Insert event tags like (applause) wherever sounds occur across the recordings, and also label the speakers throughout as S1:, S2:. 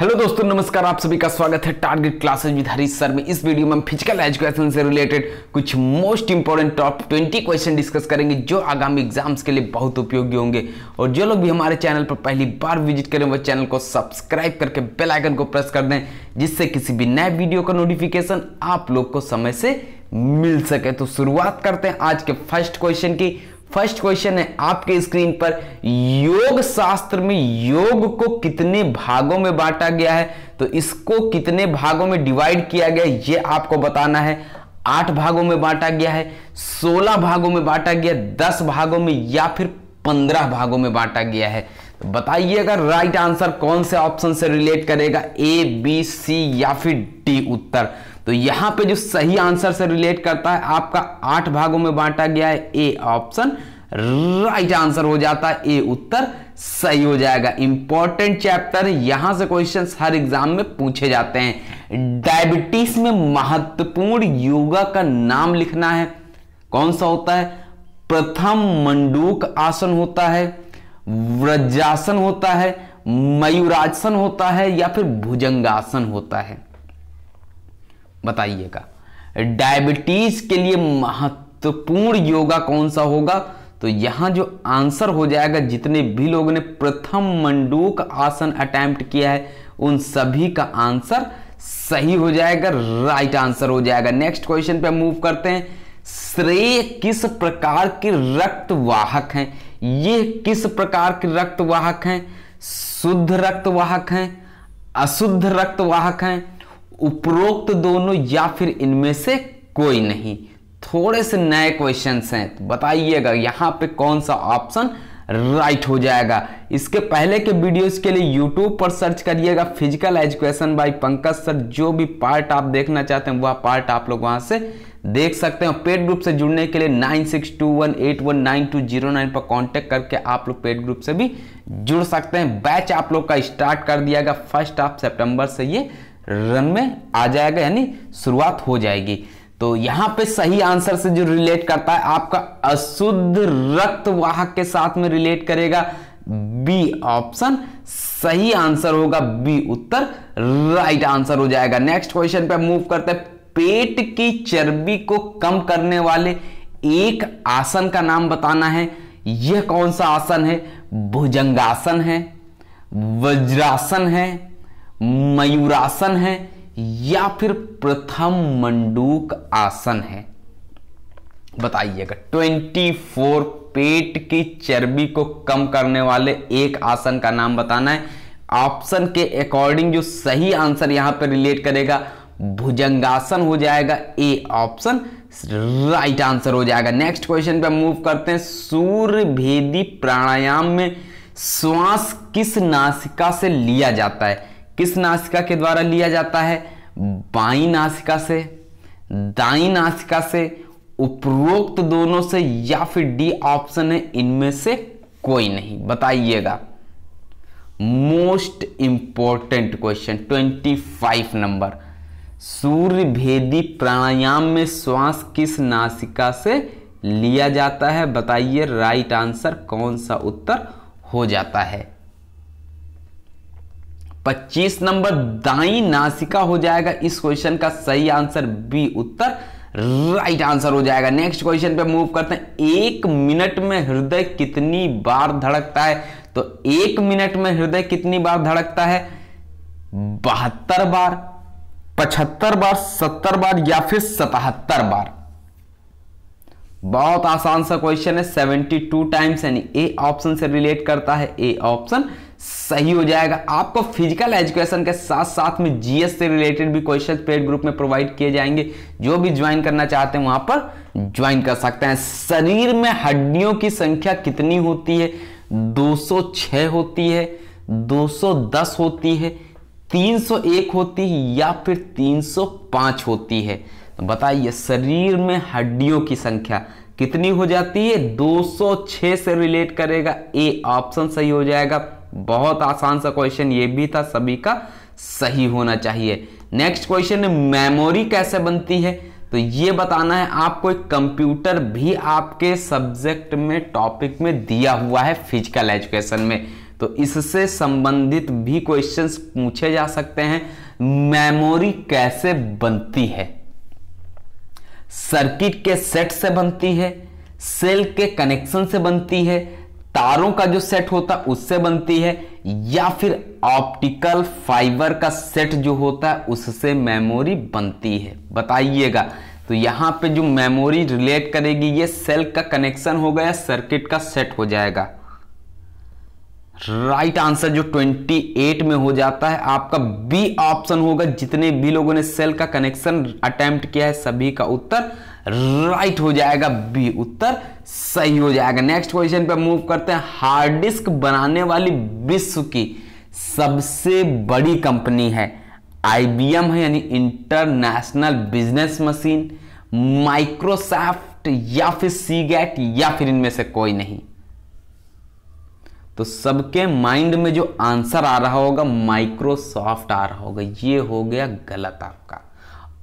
S1: hello दोस्तों नमस्कार आप सभी का स्वागत है target classes with Harish sir में इस वीडियो में हम फिजिकल एजुकेशन से रिलेटेड कुछ most important top 20 question discuss करेंगे जो आगामी एग्जाम्स के लिए बहुत उपयोगी होंगे और जो लोग भी हमारे चैनल पर पहली बार विजिट करें वो चैनल को सब्सक्राइब करके बेलाइकन को प्रेस कर दें जिससे किसी भी नए वीडियो का नोटिफिकेशन आप लोग को समय से मिल सके तो शुरुआत करते हैं आज के फर्स्ट क्वेश्चन की फर्स्ट क्वेश्चन है आपके स्क्रीन पर योग शास्त्र में योग को कितने भागों में बांटा गया है तो इसको कितने भागों में डिवाइड किया गया है ये आपको बताना है आठ भागों में बांटा गया है सोलह भागों में बांटा गया दस भागों में या फिर पंद्रह भागों में बांटा गया है तो बताइएगा राइट आंसर कौन से ऑप्शन से रिलेट करेगा ए बी सी या फिर डी उत्तर तो यहां पे जो सही आंसर से रिलेट करता है आपका आठ भागों में बांटा गया है ए ऑप्शन राइट आंसर हो जाता है ए उत्तर सही हो जाएगा इंपॉर्टेंट चैप्टर यहां से क्वेश्चंस हर एग्जाम में पूछे जाते हैं डायबिटीज में महत्वपूर्ण योगा का नाम लिखना है कौन सा होता है प्रथम मंडूक आसन होता है व्रजासन होता है मयूरासन होता है या फिर भुजंगासन होता है बताइएगा डायबिटीज के लिए महत्वपूर्ण योगा कौन सा होगा तो यहां जो आंसर हो जाएगा जितने भी लोगों ने प्रथम मंडूक आसन अटैम्प्ट किया है उन सभी का आंसर सही हो जाएगा राइट आंसर हो जाएगा नेक्स्ट क्वेश्चन पे मूव करते हैं श्रेय किस प्रकार के रक्तवाहक हैं ये किस प्रकार के रक्तवाहक हैं शुद्ध रक्तवाहक हैं अशुद्ध रक्तवाहक हैं उपरोक्त दोनों या फिर इनमें से कोई नहीं थोड़े से नए क्वेश्चन हैं तो बताइएगा यहां पे कौन सा ऑप्शन राइट हो जाएगा इसके पहले के वीडियोस के लिए यूट्यूब पर सर्च करिएगा physical education by Pankaj sir जो भी पार्ट आप देखना चाहते हैं वह पार्ट आप लोग वहां से देख सकते हैं पेड ग्रुप से जुड़ने के लिए nine six two one eight one nine two zero nine पर कॉन्टेक्ट करके आप लोग पेड ग्रुप से भी जुड़ सकते हैं बैच आप लोग का स्टार्ट कर दिया गया फर्स्ट ऑफ सेप्टेंबर से ये रन में आ जाएगा यानी शुरुआत हो जाएगी तो यहां पे सही आंसर से जो रिलेट करता है आपका अशुद्ध रक्त वाहक के साथ में रिलेट करेगा बी ऑप्शन सही आंसर होगा बी उत्तर राइट आंसर हो जाएगा नेक्स्ट क्वेश्चन पे मूव करते हैं पेट की चर्बी को कम करने वाले एक आसन का नाम बताना है यह कौन सा आसन है भुजंगासन है वज्रासन है मयूरासन है या फिर प्रथम मंडूक आसन है बताइएगा 24 पेट की चर्बी को कम करने वाले एक आसन का नाम बताना है ऑप्शन के अकॉर्डिंग जो सही आंसर यहां पर रिलेट करेगा भुजंगासन हो जाएगा ए ऑप्शन राइट आंसर हो जाएगा नेक्स्ट क्वेश्चन पे मूव करते हैं सूर्य भेदी प्राणायाम में श्वास किस नासिका से लिया जाता है किस नासिका के द्वारा लिया जाता है बाई नासिका से दाई नासिका से उपरोक्त दोनों से या फिर डी ऑप्शन है इनमें से कोई नहीं बताइएगा most important question 25 number Surya Bhedi pranayama में श्वास किस नासिका से लिया जाता है बताइए राइट आंसर कौन सा उत्तर हो जाता है पच्चीस नंबर दाई नासिका हो जाएगा इस क्वेश्चन का सही आंसर बी उत्तर राइट आंसर हो जाएगा नेक्स्ट क्वेश्चन पे मूव करते हैं एक मिनट में हृदय कितनी बार धड़कता है तो एक मिनट में हृदय कितनी बार धड़कता है बहत्तर बार पचहत्तर बार सत्तर बार या फिर सतहत्तर बार बहुत आसान सा क्वेश्चन है सेवेंटी टू टाइम्स यानी ए ऑप्शन से रिलेट करता है ए ऑप्शन सही हो जाएगा आपको फिजिकल एजुकेशन के साथ साथ में जीएस से रिलेटेड भी क्वेश्चन पेड ग्रुप में प्रोवाइड किए जाएंगे जो भी ज्वाइन करना चाहते हैं वहां पर ज्वाइन कर सकते हैं शरीर में हड्डियों की संख्या कितनी होती है 206 होती है 210 होती है 301 होती है या फिर 305 होती है तो बताइए शरीर में हड्डियों की संख्या कितनी हो जाती है 206 से रिलेट करेगा ए ऑप्शन सही हो जाएगा बहुत आसान सा क्वेश्चन ये भी था सभी का सही होना चाहिए नेक्स्ट क्वेश्चन है मेमोरी कैसे बनती है तो ये बताना है आपको एक कंप्यूटर भी आपके सब्जेक्ट में टॉपिक में दिया हुआ है फिजिकल एजुकेशन में तो इससे संबंधित भी क्वेश्चंस पूछे जा सकते हैं मेमोरी कैसे बनती है सर्किट के सेट से बनती है सेल के कनेक्शन से बनती है तारों का जो सेट होता है उससे बनती है या फिर ऑप्टिकल फाइबर का सेट जो होता है उससे मेमोरी बनती है बताइएगा तो यहां पे जो मेमोरी रिलेट करेगी ये सेल का कनेक्शन हो गया सर्किट का सेट हो जाएगा राइट right आंसर जो 28 में हो जाता है आपका बी ऑप्शन होगा जितने भी लोगों ने सेल का कनेक्शन अटेम्प्ट किया है सभी का उत्तर राइट हो जाएगा बी उत्तर सही हो जाएगा नेक्स्ट क्वेश्चन पे मूव करते हैं हार्ड डिस्क बनाने वाली विश्व की सबसे बड़ी कंपनी है आईबीएम है यानी इंटरनेशनल बिजनेस मशीन माइक्रोसॉफ्ट या फिर सीगेट या फिर इनमें से कोई नहीं तो सबके माइंड में जो आंसर आ रहा होगा माइक्रोसॉफ्ट आ रहा होगा ये हो गया गलत आपका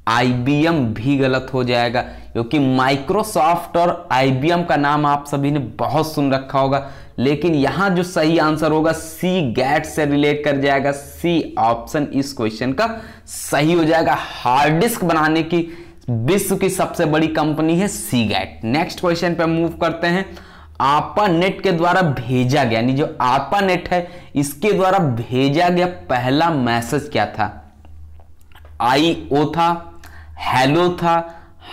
S1: आईबीएम भी गलत हो जाएगा क्योंकि माइक्रोसॉफ्ट और आईबीएम का नाम आप सभी ने बहुत सुन रखा होगा लेकिन यहां जो सही आंसर होगा सी गैट से रिलेट कर जाएगा सी ऑप्शन इस क्वेश्चन का सही हो जाएगा हार्ड डिस्क बनाने की विश्व की सबसे बड़ी कंपनी है सी गैट नेक्स्ट क्वेश्चन पे मूव करते हैं आपा नेट के द्वारा भेजा गया यानी जो आपा नेट है इसके द्वारा भेजा गया पहला मैसेज क्या था आई ओ था हेलो था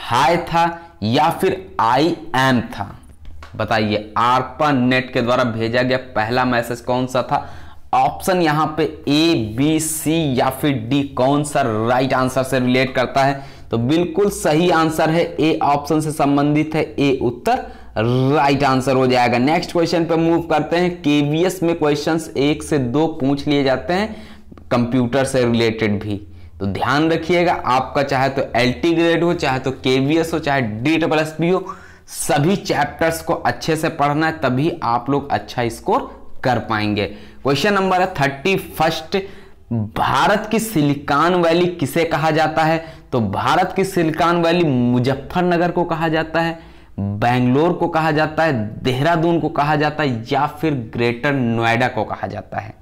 S1: हाय था या फिर आई एम था बताइए आरपा नेट के द्वारा भेजा गया पहला मैसेज कौन सा था ऑप्शन यहां पे ए बी सी या फिर डी कौन सा राइट आंसर से रिलेट करता है तो बिल्कुल सही आंसर है ए ऑप्शन से संबंधित है ए उत्तर राइट आंसर हो जाएगा नेक्स्ट क्वेश्चन पे मूव करते हैं केवीएस में क्वेश्चंस एक से दो पूछ लिए जाते हैं कंप्यूटर से रिलेटेड भी तो ध्यान रखिएगा आपका चाहे तो एल ग्रेड हो चाहे तो के हो चाहे डी डबल एस बी हो सभी चैप्टर्स को अच्छे से पढ़ना है तभी आप लोग अच्छा स्कोर कर पाएंगे क्वेश्चन नंबर है थर्टी फर्स्ट भारत की सिलिकॉन वैली किसे कहा जाता है तो भारत की सिलिकॉन वैली मुजफ्फरनगर को कहा जाता है बेंगलोर को कहा जाता है देहरादून को कहा जाता है या फिर ग्रेटर नोएडा को कहा जाता है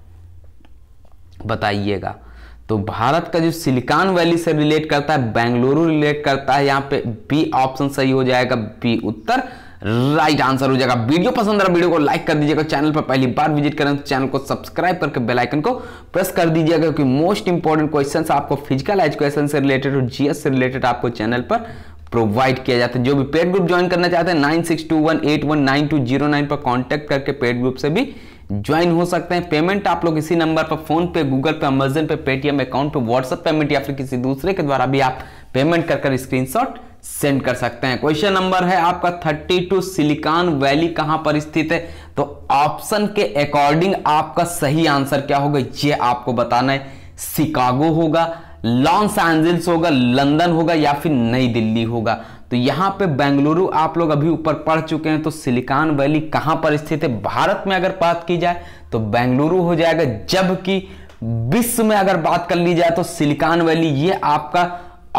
S1: बताइएगा तो भारत का जो सिलिकॉन वैली से रिलेट करता है बेंगलुरु रिलेट करता है यहाँ पे बी ऑप्शन सही हो जाएगा बी उत्तर राइट आंसर हो जाएगा वीडियो पसंद आ वीडियो को लाइक कर दीजिएगा चैनल पर पहली बार विजिट करें तो चैनल को सब्सक्राइब करके बेल आइकन को प्रेस कर दीजिएगा क्योंकि मोस्ट इंपॉर्टेंट क्वेश्चन आपको फिजिकल एजुकेशन से रिलेटेड और जीएस से रिलेटेड आपको चैनल पर प्रोवाइड किया जाता है जो भी पेड ग्रुप ज्वाइन करना चाहते हैं nine six two one eight one nine two zero nine पर कॉन्टेक्ट करके पेड ग्रुप से भी ज्वाइन हो सकते हैं पेमेंट आप लोग इसी नंबर पर फोन पे Google Pay Amazon Pay Paytm account पे व्हाट्सएप पेमेंट या फिर किसी दूसरे के द्वारा भी आप पेमेंट कर कर स्क्रीनशॉट सेंड कर सकते हैं क्वेश्चन नंबर है आपका 32 सिलिकॉन वैली कहां पर स्थित है तो ऑप्शन के अकॉर्डिंग आपका सही आंसर क्या होगा ये आपको बताना है शिकागो होगा लॉन्स एंजल्स होगा लंदन होगा या फिर नई दिल्ली होगा तो यहां पे बेंगलुरु आप लोग अभी ऊपर पढ़ चुके हैं तो सिलिकॉन वैली कहां पर स्थित है भारत में अगर बात की जाए तो बेंगलुरु हो जाएगा जबकि विश्व में अगर बात कर ली जाए तो सिलिकॉन वैली ये आपका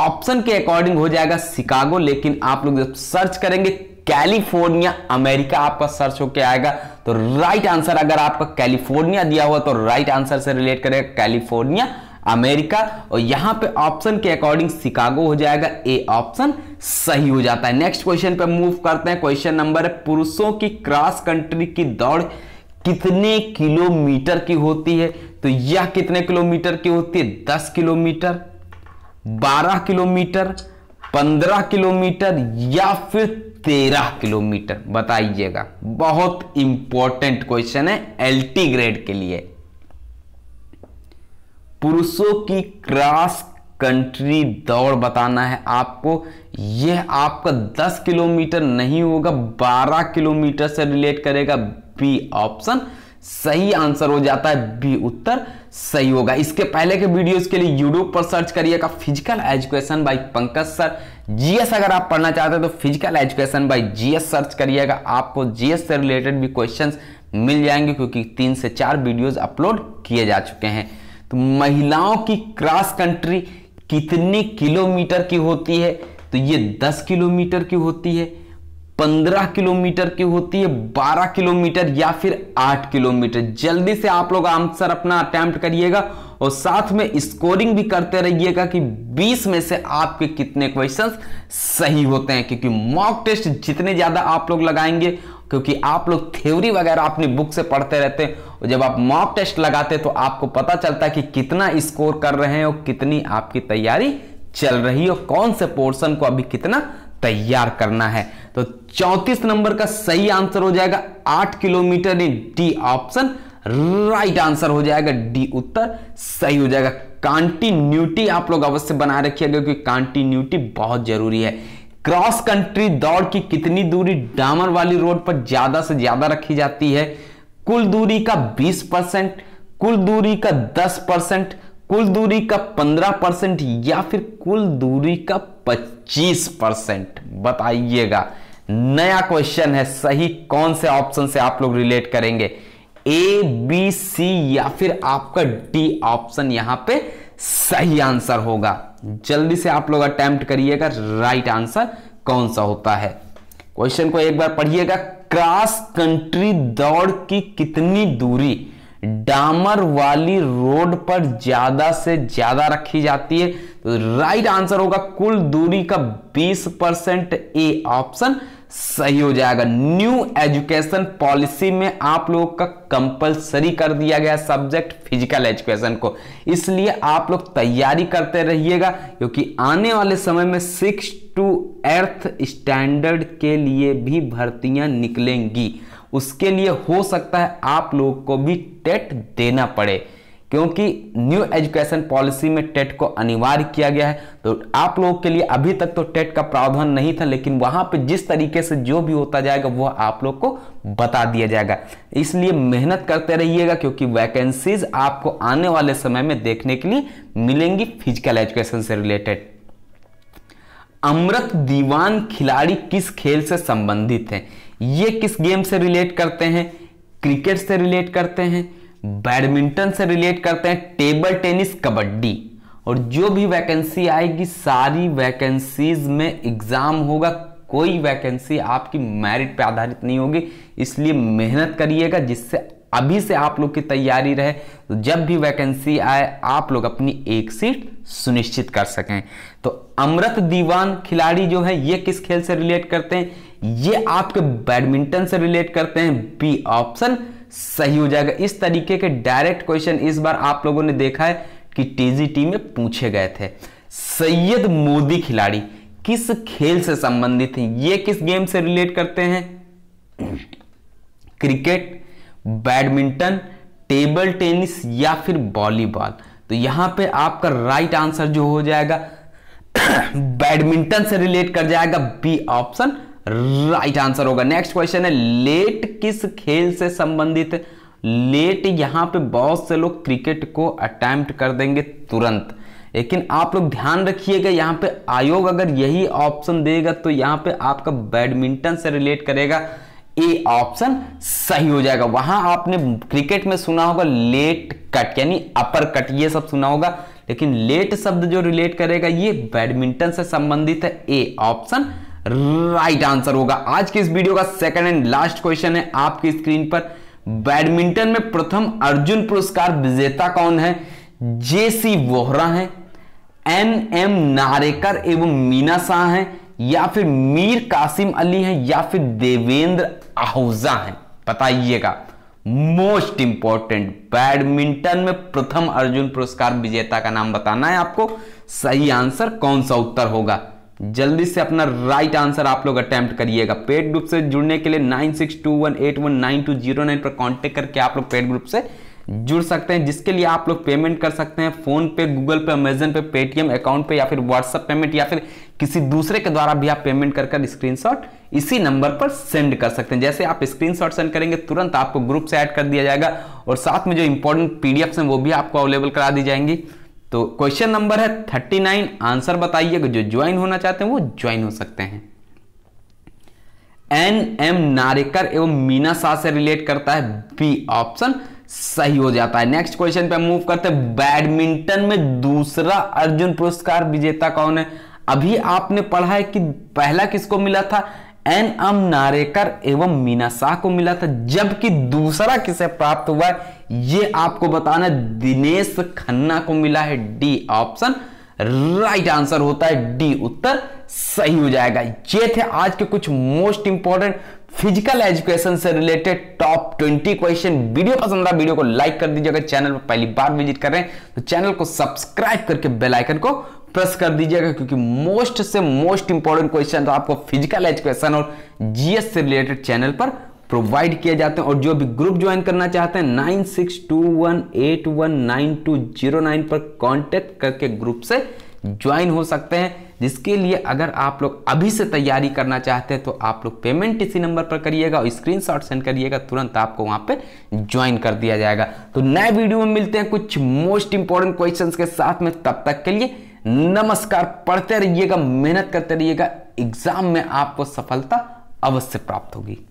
S1: ऑप्शन के अकॉर्डिंग हो जाएगा शिकागो लेकिन आप लोग जब सर्च करेंगे कैलिफोर्निया अमेरिका आपका सर्च होके आएगा तो राइट आंसर अगर आपका कैलिफोर्निया दिया हुआ तो राइट आंसर से रिलेट करेगा कैलिफोर्निया अमेरिका और यहां पे ऑप्शन के अकॉर्डिंग शिकागो हो जाएगा ए ऑप्शन सही हो जाता है नेक्स्ट क्वेश्चन पे मूव करते हैं क्वेश्चन नंबर है पुरुषों की क्रॉस कंट्री की दौड़ कितने किलोमीटर की होती है तो यह कितने किलोमीटर की होती है दस किलोमीटर बारह किलोमीटर पंद्रह किलोमीटर या फिर तेरह किलोमीटर बताइएगा बहुत इंपॉर्टेंट क्वेश्चन है एलटी ग्रेड के लिए पुरुषों की क्रॉस कंट्री दौड़ बताना है आपको यह आपका 10 किलोमीटर नहीं होगा 12 किलोमीटर से रिलेट करेगा बी ऑप्शन सही आंसर हो जाता है बी उत्तर सही होगा इसके पहले के वीडियोस के लिए यूट्यूब पर सर्च करिएगा physical education by Pankaj sir GS अगर आप पढ़ना चाहते हैं तो physical education by GS search करिएगा आपको जीएस से रिलेटेड भी क्वेश्चंस मिल जाएंगे क्योंकि तीन से चार वीडियोस अपलोड किए जा चुके हैं तो महिलाओं की क्रॉस कंट्री कितने किलोमीटर की होती है तो ये 10 किलोमीटर की होती है 15 किलोमीटर की होती है 12 किलोमीटर या फिर 8 किलोमीटर जल्दी से आप लोग आंसर अपना अटैम्प्ट करिएगा और साथ में स्कोरिंग भी करते रहिएगा कि 20 में से आपके कितने क्वेश्चन सही होते हैं क्योंकि मॉक टेस्ट जितने ज़्यादा आप लोग लगाएंगे क्योंकि आप लोग थ्योरी वगैरह अपनी बुक से पढ़ते रहते हैं और जब आप मॉक टेस्ट लगाते हैं तो आपको पता चलता है कि कितना स्कोर कर रहे हैं और कितनी आपकी तैयारी चल रही है और कौन से पोर्शन को अभी कितना तैयार करना है तो 34 नंबर का सही आंसर हो जाएगा 8 kilometre in D option right answer हो जाएगा डी उत्तर सही हो जाएगा कॉन्टिन्यूटी आप लोग अवश्य बनाए रखिएगा क्योंकि कॉन्टिन्यूटी बहुत जरूरी है क्रॉस कंट्री दौड़ की कितनी दूरी डामर वाली रोड पर ज्यादा से ज्यादा रखी जाती है कुल दूरी का 20 परसेंट कुल दूरी का 10 परसेंट कुल दूरी का 15 परसेंट या फिर कुल दूरी का 25 परसेंट बताइएगा नया क्वेश्चन है सही कौन से ऑप्शन से आप लोग रिलेट करेंगे ए बी सी या फिर आपका डी ऑप्शन यहां पे सही आंसर होगा जल्दी से आप लोग अटेम्प्ट करिएगा राइट आंसर कौन सा होता है क्वेश्चन को एक बार पढ़िएगा क्रॉस कंट्री दौड़ की कितनी दूरी डामर वाली रोड पर ज्यादा से ज्यादा रखी जाती है तो राइट आंसर होगा कुल दूरी का 20 परसेंट ए ऑप्शन सही हो जाएगा न्यू एजुकेशन पॉलिसी में आप लोगों का कंपलसरी कर दिया गया सब्जेक्ट फिजिकल एजुकेशन को इसलिए आप लोग तैयारी करते रहिएगा क्योंकि आने वाले समय में सिक्स टू एर्थ स्टैंडर्ड के लिए भी भर्तियां निकलेंगी उसके लिए हो सकता है आप लोग को भी टेट देना पड़े क्योंकि न्यू एजुकेशन पॉलिसी में टेट को अनिवार्य किया गया है तो आप लोगों के लिए अभी तक तो टेट का प्रावधान नहीं था लेकिन वहां पे जिस तरीके से जो भी होता जाएगा वह आप लोग को बता दिया जाएगा इसलिए मेहनत करते रहिएगा क्योंकि वैकेंसीज आपको आने वाले समय में देखने के लिए मिलेंगी फिजिकल एजुकेशन से रिलेटेड अमृत दीवान खिलाड़ी किस खेल से संबंधित है ये किस गेम से रिलेट करते हैं क्रिकेट से रिलेट करते हैं बैडमिंटन से रिलेट करते हैं टेबल टेनिस कबड्डी और जो भी वैकेंसी आएगी सारी वैकेंसीज में एग्जाम होगा कोई वैकेंसी आपकी मेरिट पे आधारित नहीं होगी इसलिए मेहनत करिएगा जिससे अभी से आप लोग की तैयारी रहे तो जब भी वैकेंसी आए आप लोग अपनी एक सीट सुनिश्चित कर सकें तो अमृत दीवान खिलाड़ी जो है ये किस खेल से रिलेट करते हैं ये आपके बैडमिंटन से रिलेट करते हैं बी ऑप्शन सही हो जाएगा इस तरीके के डायरेक्ट क्वेश्चन इस बार आप लोगों ने देखा है कि टीजीटी में पूछे गए थे सैयद मोदी खिलाड़ी किस खेल से संबंधित हैं ये किस गेम से रिलेट करते हैं क्रिकेट बैडमिंटन टेबल टेनिस या फिर वॉलीबॉल तो यहां पे आपका राइट आंसर जो हो जाएगा बैडमिंटन (coughs) से रिलेट कर जाएगा बी ऑप्शन राइट आंसर होगा नेक्स्ट क्वेश्चन है लेट किस खेल से संबंधित लेट यहां पे बहुत से लोग क्रिकेट को अटैम्प्ट कर देंगे तुरंत लेकिन आप लोग ध्यान रखिएगा यहां पे आयोग अगर यही ऑप्शन देगा तो यहां पे आपका बैडमिंटन से रिलेट करेगा ए ऑप्शन सही हो जाएगा वहां आपने क्रिकेट में सुना होगा लेट कट यानी अपर कट ये सब सुना होगा लेकिन लेट शब्द जो रिलेट करेगा ये बैडमिंटन से संबंधित है ए ऑप्शन राइट आंसर होगा आज के इस वीडियो का सेकंड एंड लास्ट क्वेश्चन है आपकी स्क्रीन पर बैडमिंटन में प्रथम अर्जुन पुरस्कार विजेता कौन है जेसी वोहरा है एन एम नारेकर एवं मीना शाह हैं या फिर मीर कासिम अली हैं या फिर देवेंद्र आहूजा हैं बताइएगा मोस्ट इंपॉर्टेंट बैडमिंटन में प्रथम अर्जुन पुरस्कार विजेता का नाम बताना है आपको सही आंसर कौन सा उत्तर होगा जल्दी से अपना राइट आंसर आप लोग अटेम्प्ट करिएगा पेड ग्रुप से जुड़ने के लिए nine six two one eight one nine two zero nine पर कॉन्टेक्ट करके आप लोग पेड ग्रुप से जुड़ सकते हैं जिसके लिए आप लोग पेमेंट कर सकते हैं फोन पे Google Pay Amazon Pay Paytm account पे या फिर व्हाट्सअप पेमेंट या फिर किसी दूसरे के द्वारा भी आप पेमेंट कर कर स्क्रीनशॉट इसी नंबर पर सेंड कर सकते हैं जैसे आप स्क्रीनशॉट सेंड करेंगे तुरंत आपको ग्रुप से ऐड कर दिया जाएगा और साथ में जो इंपॉर्टेंट पीडीएफ हैं वो भी आपको अवेलेबल करा दी जाएंगी तो क्वेश्चन नंबर है थर्टी नाइन आंसर बताइए जो ज्वाइन होना चाहते हैं वो ज्वाइन हो सकते हैं एन एम नारेकर एवं मीना शाह से रिलेट करता है बी ऑप्शन सही हो जाता है नेक्स्ट क्वेश्चन पे मूव करते हैं बैडमिंटन में दूसरा अर्जुन पुरस्कार विजेता कौन है अभी आपने पढ़ा है कि पहला किसको मिला था एन एम नारेकर एवं मीना शाह को मिला था जबकि दूसरा किसे प्राप्त हुआ है ये आपको बताना दिनेश खन्ना को मिला है डी ऑप्शन राइट आंसर होता है डी उत्तर सही हो जाएगा ये थे आज के कुछ मोस्ट इंपॉर्टेंट फिजिकल एजुकेशन से रिलेटेड टॉप 20 क्वेश्चन वीडियो पसंद आ वीडियो को लाइक कर दीजिए अगर चैनल पर पहली बार विजिट कर रहे हैं तो चैनल को सब्सक्राइब करके बेल आइकन को प्रेस कर दीजिएगा क्योंकि मोस्ट से मोस्ट इंपॉर्टेंट क्वेश्चन तो आपको फिजिकल एजुकेशन और जीएस से रिलेटेड चैनल पर प्रोवाइड किए जाते हैं और जो भी ग्रुप ज्वाइन करना चाहते हैं nine six two one eight one nine two zero nine पर कांटेक्ट करके ग्रुप से ज्वाइन हो सकते हैं जिसके लिए अगर आप लोग अभी से तैयारी करना चाहते हैं तो आप लोग पेमेंट इसी नंबर पर करिएगा और शॉट सेंड करिएगा तुरंत आपको वहां पे ज्वाइन कर दिया जाएगा तो नए वीडियो में मिलते हैं कुछ मोस्ट इंपॉर्टेंट क्वेश्चंस के साथ में तब तक के लिए नमस्कार पढ़ते रहिएगा मेहनत करते रहिएगा एग्जाम में आपको सफलता अवश्य प्राप्त होगी